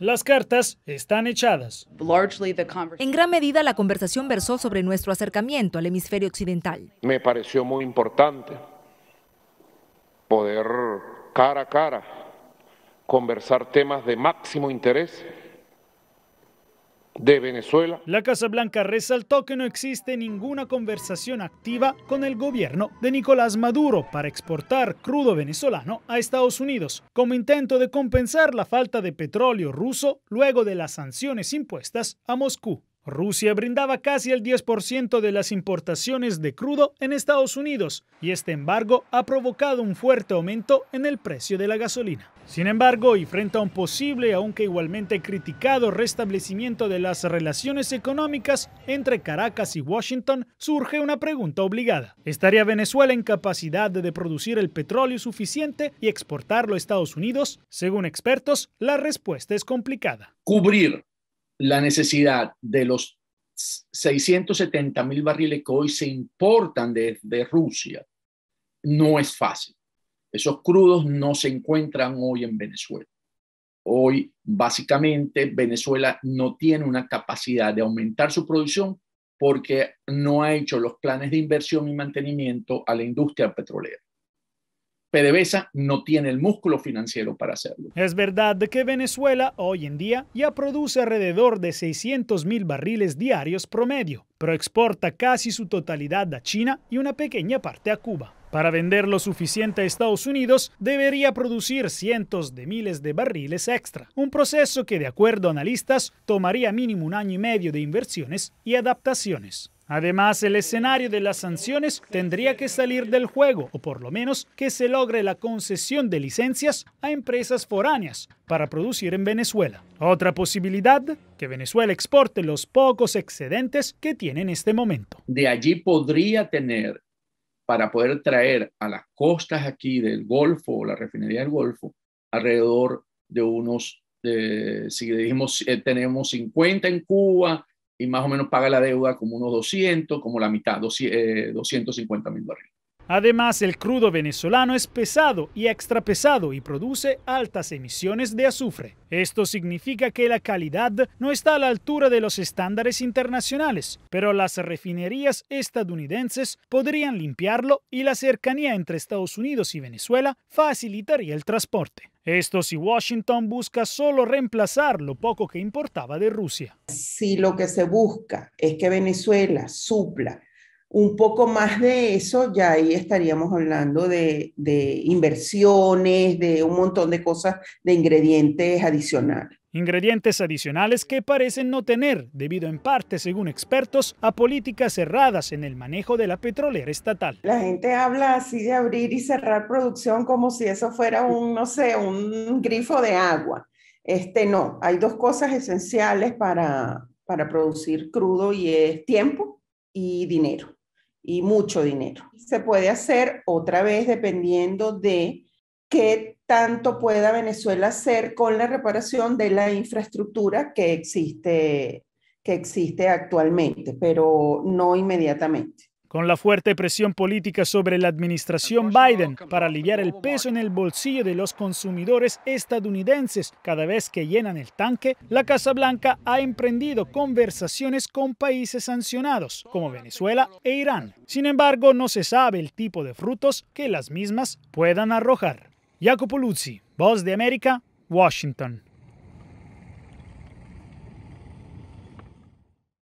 Las cartas están echadas. En gran medida la conversación versó sobre nuestro acercamiento al hemisferio occidental. Me pareció muy importante poder cara a cara conversar temas de máximo interés Venezuela. La Casa Blanca resaltó que no existe ninguna conversación activa con el gobierno de Nicolás Maduro para exportar crudo venezolano a Estados Unidos, como intento de compensar la falta de petróleo ruso luego de las sanciones impuestas a Moscú. Rusia brindaba casi el 10% de las importaciones de crudo en Estados Unidos y este embargo ha provocado un fuerte aumento en el precio de la gasolina. Sin embargo, y frente a un posible, aunque igualmente criticado, restablecimiento de las relaciones económicas entre Caracas y Washington, surge una pregunta obligada. ¿Estaría Venezuela en capacidad de producir el petróleo suficiente y exportarlo a Estados Unidos? Según expertos, la respuesta es complicada. Cubrir la necesidad de los 670 mil barriles que hoy se importan desde de Rusia no es fácil. Esos crudos no se encuentran hoy en Venezuela. Hoy, básicamente, Venezuela no tiene una capacidad de aumentar su producción porque no ha hecho los planes de inversión y mantenimiento a la industria petrolera. PDVSA no tiene el músculo financiero para hacerlo. Es verdad que Venezuela hoy en día ya produce alrededor de 600 barriles diarios promedio, pero exporta casi su totalidad a China y una pequeña parte a Cuba. Para vender lo suficiente a Estados Unidos, debería producir cientos de miles de barriles extra, un proceso que de acuerdo a analistas tomaría mínimo un año y medio de inversiones y adaptaciones. Además, el escenario de las sanciones tendría que salir del juego, o por lo menos que se logre la concesión de licencias a empresas foráneas para producir en Venezuela. Otra posibilidad, que Venezuela exporte los pocos excedentes que tiene en este momento. De allí podría tener, para poder traer a las costas aquí del Golfo o la refinería del Golfo, alrededor de unos, eh, si dijimos, eh, tenemos 50 en Cuba, y más o menos paga la deuda como unos 200, como la mitad, 250 eh, mil barriles. Además, el crudo venezolano es pesado y extrapesado y produce altas emisiones de azufre. Esto significa que la calidad no está a la altura de los estándares internacionales, pero las refinerías estadounidenses podrían limpiarlo y la cercanía entre Estados Unidos y Venezuela facilitaría el transporte. Esto si Washington busca solo reemplazar lo poco que importaba de Rusia. Si lo que se busca es que Venezuela supla un poco más de eso, ya ahí estaríamos hablando de, inversiones, de un montón de cosas, de ingredientes adicionales. Ingredientes adicionales que parecen no tener, debido en parte, según expertos, a políticas cerradas en el manejo de la petrolera estatal. La gente habla así de abrir y cerrar producción como si eso fuera un, no sé, un grifo de agua. Este no, hay dos cosas esenciales para, para producir crudo y es tiempo y dinero y mucho dinero. Se puede hacer otra vez dependiendo de qué tanto pueda Venezuela hacer con la reparación de la infraestructura que existe, que existe actualmente, pero no inmediatamente con la fuerte presión política sobre la administración Biden para aliviar el peso en el bolsillo de los consumidores estadounidenses cada vez que llenan el tanque, la Casa Blanca ha emprendido conversaciones con países sancionados, como Venezuela e Irán. Sin embargo, no se sabe el tipo de frutos que las mismas puedan arrojar. Jacopo Luzzi, Voz de América, Washington.